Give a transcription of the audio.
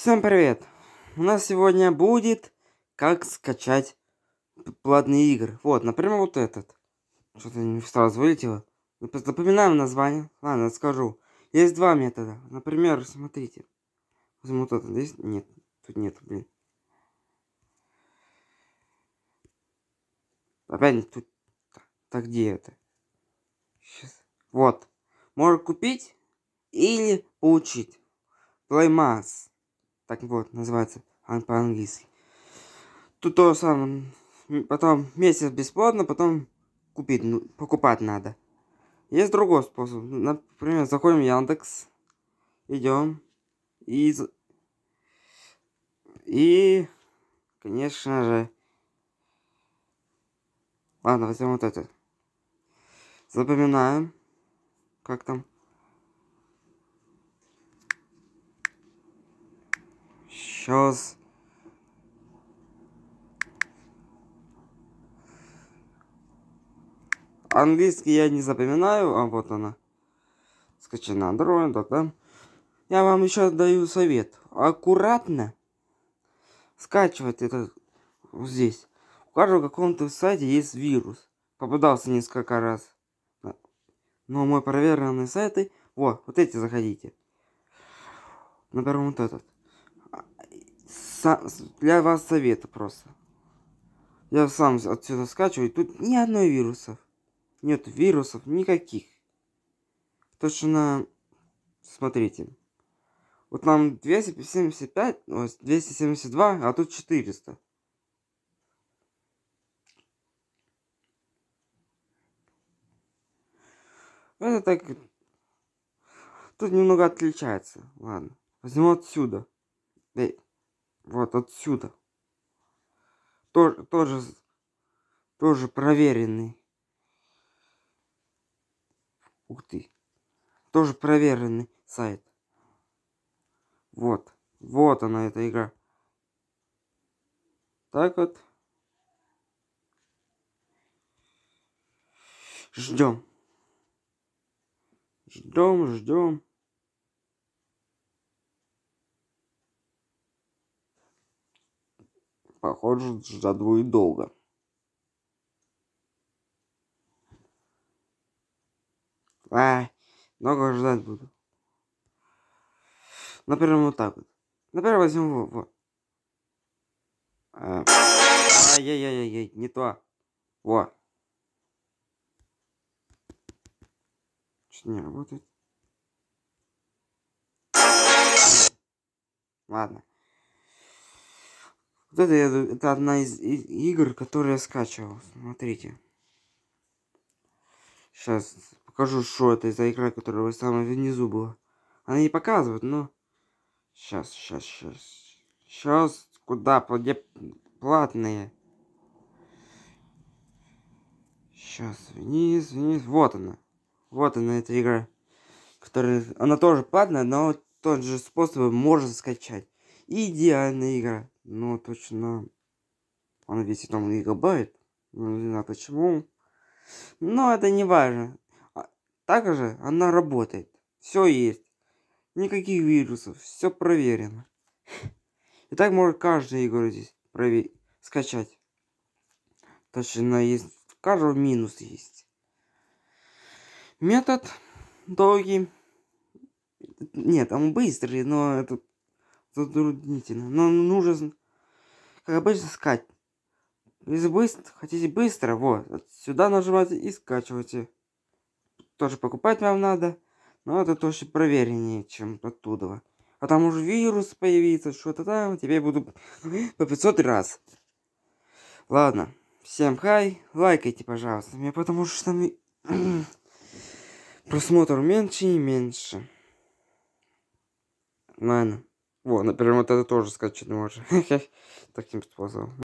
Всем привет! У нас сегодня будет как скачать платные игры. Вот, например, вот этот. Что-то не сразу вылетело. Запоминаем название. Ладно, скажу. Есть два метода. Например, смотрите. Возьму вот этот. Здесь нет. Тут нет, блин. Опять тут... Так, где это? Сейчас. Вот. Можно купить или получить. Play Playmass. Так вот, называется он по-английски. Тут то же самое. Потом месяц бесплатно, потом купить, ну, покупать надо. Есть другой способ. Ну, например, заходим в Яндекс, идем и и, конечно же... Ладно, возьмем вот это. Запоминаем. Как там? Сейчас. Английский я не запоминаю, а вот она. скачена на Android, да? Я вам еще даю совет. Аккуратно скачивать это вот здесь. У каждого каком-то сайте есть вирус. Попадался несколько раз. Но мой проверенные сайты... Вот, вот эти заходите. Например, вот этот для вас совета просто. Я сам отсюда скачиваю, тут ни одной вирусов. Нет вирусов никаких. То, что на... Смотрите. Вот нам 275, 272, а тут 400. Это так... Тут немного отличается. Ладно. Возьму отсюда. Эй. Вот отсюда. Тоже, тоже, тоже проверенный. Ух ты. Тоже проверенный сайт. Вот. Вот она, эта игра. Так вот. Ждем. Ждем, ждем. Похоже, ждать будет долго. А, много ждать буду. Например, вот так вот. Например, возьмем вот. вот. А, Ай-яй-яй-яй, не то. Во. Что не работает? Ладно. Вот это, это одна из игр, которые я скачивал. Смотрите. Сейчас покажу, что это за игра, которая в самом внизу была. Она не показывает, но... Сейчас, сейчас, сейчас. Сейчас, куда? Где платные? Сейчас, вниз, вниз. Вот она. Вот она, эта игра. Которая... Она тоже платная, но тот же способ можно скачать. Идеальная игра но точно он весит там гигабайт. Не знаю почему. Но это не важно. А Также она работает. Все есть. Никаких вирусов. Все проверено. И так может каждый игру здесь провер... скачать. Точно есть. Каждого минус есть. Метод долгий. Нет, он быстрый, но это затруднительно. Но нужен как обычно, искать. Если быстро, хотите быстро, вот, сюда нажимаете и скачивайте. Тоже покупать вам надо, но это тоже провереннее, чем оттуда. А там уже вирус появится, что-то там, тебе буду по 500 раз. Ладно, всем хай, лайкайте, пожалуйста, мне потому что там просмотр меньше и меньше. Ладно. Во, например, вот это тоже скачать можно. Таким способом.